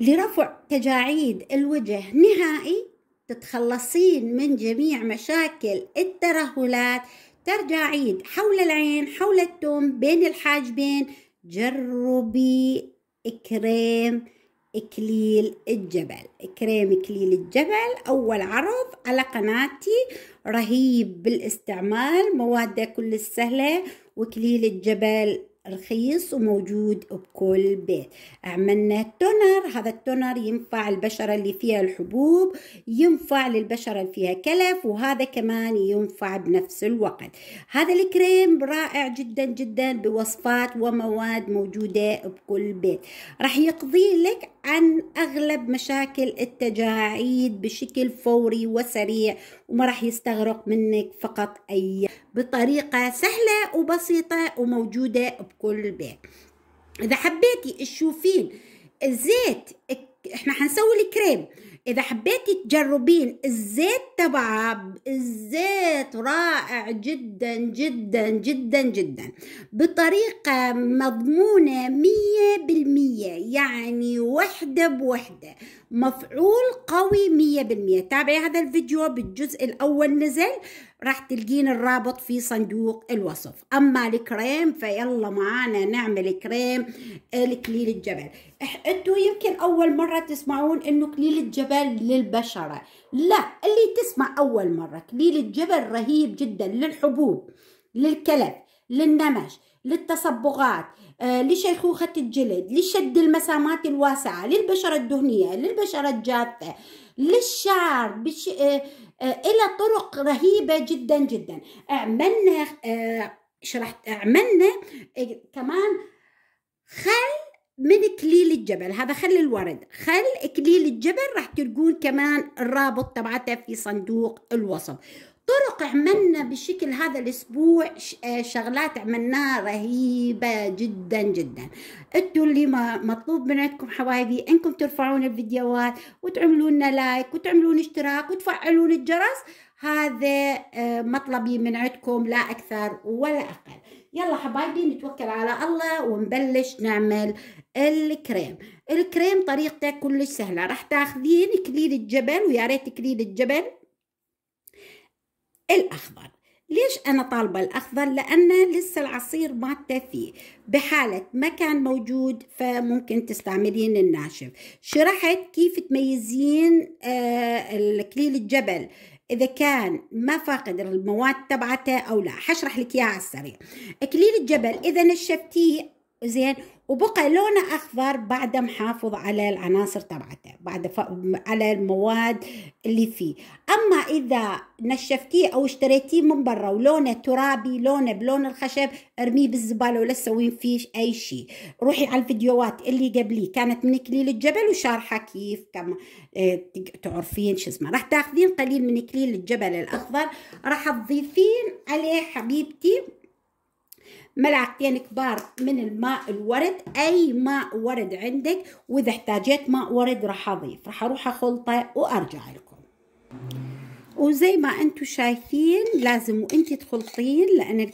لرفع تجاعيد الوجه نهائي تتخلصين من جميع مشاكل الترهلات ترجاعيد حول العين حول التوم بين الحاجبين جربي كريم إكليل الجبل كريم إكليل الجبل أول عرض على قناتي رهيب بالاستعمال مواده كل السهلة وإكليل الجبل رخيص وموجود بكل بيت عملنا تونر هذا التونر ينفع البشرة اللي فيها الحبوب ينفع للبشرة اللي فيها كلف وهذا كمان ينفع بنفس الوقت هذا الكريم رائع جدا جدا بوصفات ومواد موجودة بكل بيت راح يقضي لك عن أغلب مشاكل التجاعيد بشكل فوري وسريع وما راح يستغرق منك فقط أي بطريقة سهلة وبسيطة وموجودة بكل بيت إذا حبيتي تشوفين الزيت احنا حنسوي الكريم إذا حبيتي تجربين الزيت تبعها الزيت رائع جدا جدا جدا جدا بطريقة مضمونة مية بالمية يعني وحدة بوحدة مفعول قوي مية بالمية تابعي هذا الفيديو بالجزء الأول نزل راح تلقين الرابط في صندوق الوصف أما الكريم فيلا معانا نعمل كريم الكليل آه، الجبل انتو يمكن أول مرة تسمعون إنه كليل الجبل جدا للبشرة لا اللي تسمع أول مرة كليل الجبل رهيب جدا للحبوب للكلب للنمش للتصبغات آه، لشيخوخة الجلد لشد المسامات الواسعة للبشرة الدهنية للبشرة الجافة للشعر بش... آه، آه، إلى طرق رهيبة جدا جدا عملنا شرحت عملنا كمان خل من كليل الجبل هذا خل الورد خل كليل الجبل راح تلقون كمان الرابط تبعته في صندوق الوصف طرق عملنا بشكل هذا الاسبوع آه، شغلات عملناها رهيبه جدا جدا انتوا اللي ما مطلوب من عندكم حبايبي انكم ترفعون الفيديوهات وتعملوا لنا لايك وتعملون اشتراك وتفعلون الجرس هذا آه، مطلبي من عندكم لا اكثر ولا اقل يلا حبايبي نتوكل على الله ونبلش نعمل الكريم الكريم طريقته كلش سهله راح تاخذين كليل الجبل ويا ريت كليل الجبل الاخضر ليش أنا طالبة الأخضر؟ لأن لسه العصير ما فيه بحالة ما كان موجود فممكن تستعملين الناشف شرحت كيف تميزين آه كليل الجبل إذا كان ما فاقد المواد تبعته أو لا حشرح لك إياها على السريع إكليل الجبل إذا نشفتيه زين وبقى لونه اخضر بعد محافظ على العناصر تبعته بعد ف... على المواد اللي فيه اما اذا نشفتيه او اشتريتيه من برا ولونه ترابي لونه بلون الخشب ارميه بالزباله ولا تسوين فيه اي شيء روحي على الفيديوهات اللي قبليه كانت من كليل الجبل وشارحه كيف كم آه، تعرفين شو اسمه راح تاخذين قليل من كليل الجبل الاخضر راح تضيفين عليه حبيبتي ملعقتين كبار من الماء الورد أي ماء ورد عندك وإذا احتاجيت ماء ورد راح أضيف راح أروح أخلطه وأرجع لكم وزي ما أنتم شايفين لازم وأنت تخلطين لأن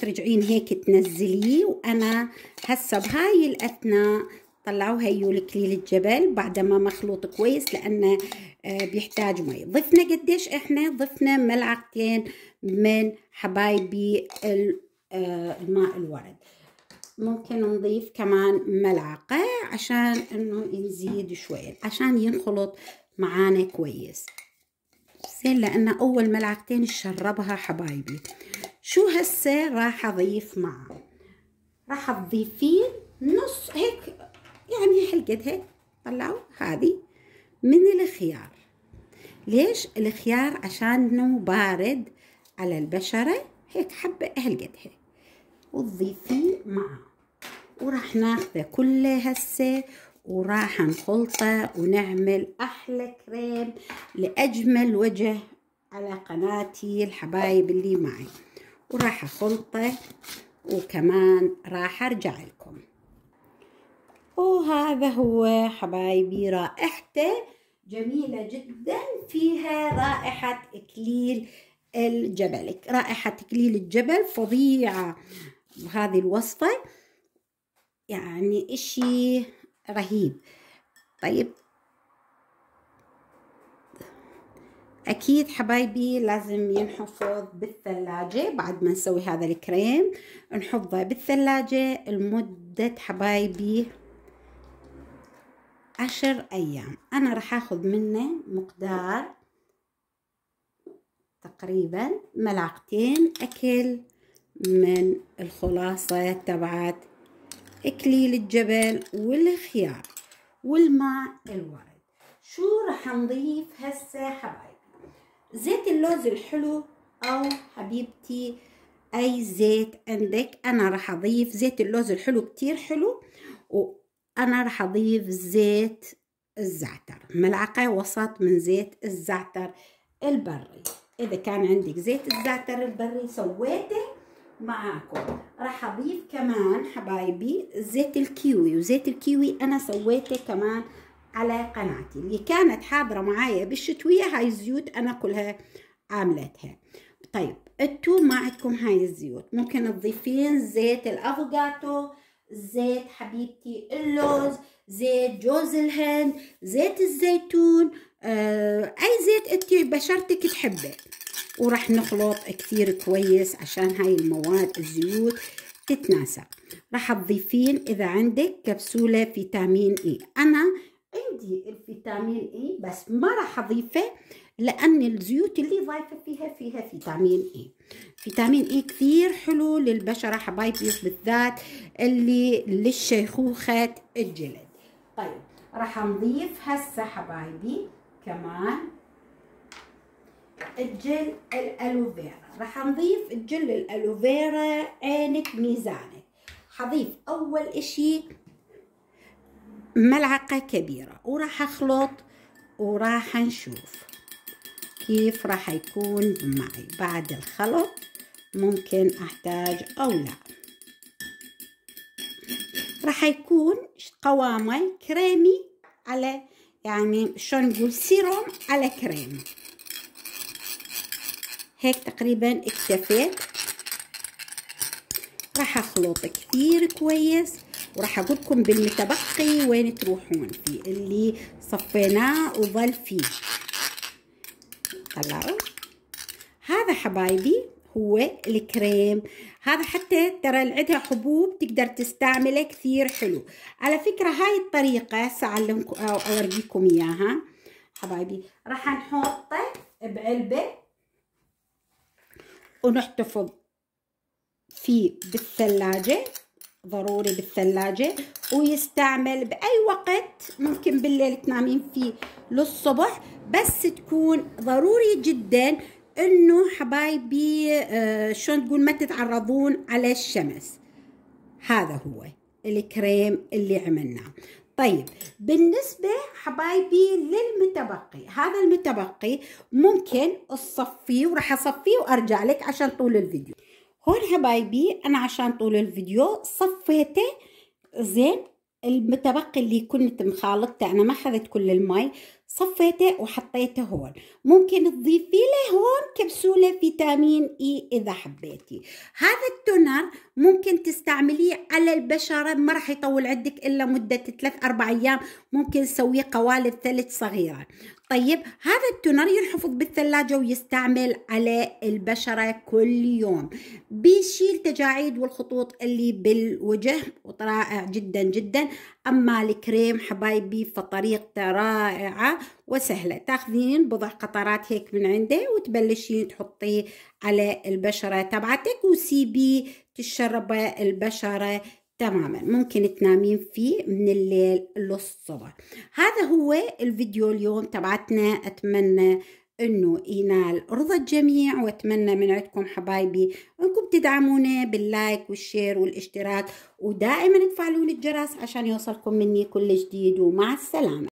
ترجعين هيك تنزليه وأنا هسه بهاي الأثناء طلعوا هيو لكليل الجبل بعد ما مخلوط كويس لانه آه، بيحتاج مي ضفنا قديش احنا ضفنا ملعقتين من حبايبي آه، الماء الورد ممكن نضيف كمان ملعقة عشان انه نزيد شوية عشان ينخلط معانا كويس زين لان اول ملعقتين شربها حبايبي شو هسه راح اضيف معه راح تضيفين نص هيك يعني حلقة هيك طلعوا هذه من الخيار ليش الخيار عشان انه بارد على البشرة هيك حبة حلقة هيك وتضيفي معاه وراح ناخذ كله هسه وراح نخلطه ونعمل احلى كريم لاجمل وجه على قناتي الحبايب اللي معي وراح اخلطه وكمان راح ارجع لكم وهذا هو حبايبي رائحته جميلة جدا فيها رائحة إكليل الجبل رائحة إكليل الجبل فظيعة هذه الوصفة يعني اشي رهيب طيب اكيد حبايبي لازم ينحفظ بالثلاجة بعد ما نسوي هذا الكريم نحفظه بالثلاجة لمدة حبايبي عشر ايام انا راح اخذ منه مقدار تقريبا ملعقتين اكل من الخلاصة تبعت إكليل الجبل والخيار والماء الوارد شو رح نضيف هسه حبايبي زيت اللوز الحلو أو حبيبتي أي زيت عندك أنا رح أضيف زيت اللوز الحلو كتير حلو وأنا رح أضيف زيت الزعتر ملعقة وسط من زيت الزعتر البري إذا كان عندك زيت الزعتر البري سويته معاكم راح اضيف كمان حبايبي زيت الكيوي وزيت الكيوي انا سويته كمان على قناتي اللي كانت حاضره معايا بالشتويه هاي الزيوت انا كلها عاملتها طيب انتو ما عندكم هاي الزيوت ممكن تضيفين زيت الافوكاتو زيت حبيبتي اللوز زيت جوز الهند زيت الزيتون آه اي زيت انت بشرتك تحبه وراح نخلط كثير كويس عشان هاي المواد الزيوت تتناسب راح تضيفين اذا عندك كبسولة فيتامين اي انا عندي الفيتامين اي بس ما راح اضيفه لان الزيوت اللي ضايفه فيها فيها فيتامين اي فيتامين اي كثير حلو للبشره حبايبي بالذات اللي للشيخوخه الجلد طيب راح نضيف هسه حبايبي كمان الجل الالوفيرا راح نضيف الجل الالوفيرا عينك ميزانك حضيف اول اشي ملعقة كبيرة وراح اخلط وراح نشوف كيف راح يكون معي بعد الخلط ممكن احتاج او لا راح يكون قوامي كريمي على يعني شلون نقول سيروم على كريم هيك تقريبا اكتفيت راح اخلط كثير كويس وراح اقول لكم بالمتبقي وين تروحون فيه اللي صفيناه وظل فيه طلعوا هذا حبايبي هو الكريم هذا حتى ترى عندها حبوب تقدر تستعمله كثير حلو على فكرة هاي الطريقة سأعلمكم أو أورجيكم إياها حبايبي راح نحطه بعلبة ونحتفظ فيه بالثلاجة ضروري بالثلاجة ويستعمل بأي وقت ممكن بالليل تنامين فيه للصبح بس تكون ضروري جدا انه حبايبي آه، شلون تقول ما تتعرضون على الشمس هذا هو الكريم اللي عملناه طيب بالنسبة حبايبي للمتبقي هذا المتبقي ممكن اصفيه وراح اصفيه وارجع لك عشان طول الفيديو هون حبايبي انا عشان طول الفيديو صفيته زين المتبقي اللي كنت مخالطته انا ما اخذت كل المي صفيته وحطيته هون ممكن تضيفي له هون كبسولة فيتامين اي e اذا حبيتي هذا التونر ممكن تستعمليه على البشرة ما راح يطول عندك الا مدة 3 4 ايام ممكن تسويه قوالب ثلج صغيرة طيب هذا التونر ينحفظ بالثلاجة ويستعمل على البشرة كل يوم بيشيل تجاعيد والخطوط اللي بالوجه وطرائع جدا جدا أما الكريم حبايبي فطريقته رائعة وسهلة تاخذين بضع قطرات هيك من عنده وتبلشين تحطيه على البشرة تبعتك وسيبي تشرب البشرة تماما ممكن تنامين فيه من الليل للصبح هذا هو الفيديو اليوم تبعتنا اتمنى انه ينال رضا الجميع واتمنى من عندكم حبايبي انكم تدعمونا باللايك والشير والاشتراك ودائما تفعلون الجرس عشان يوصلكم مني كل جديد ومع السلامه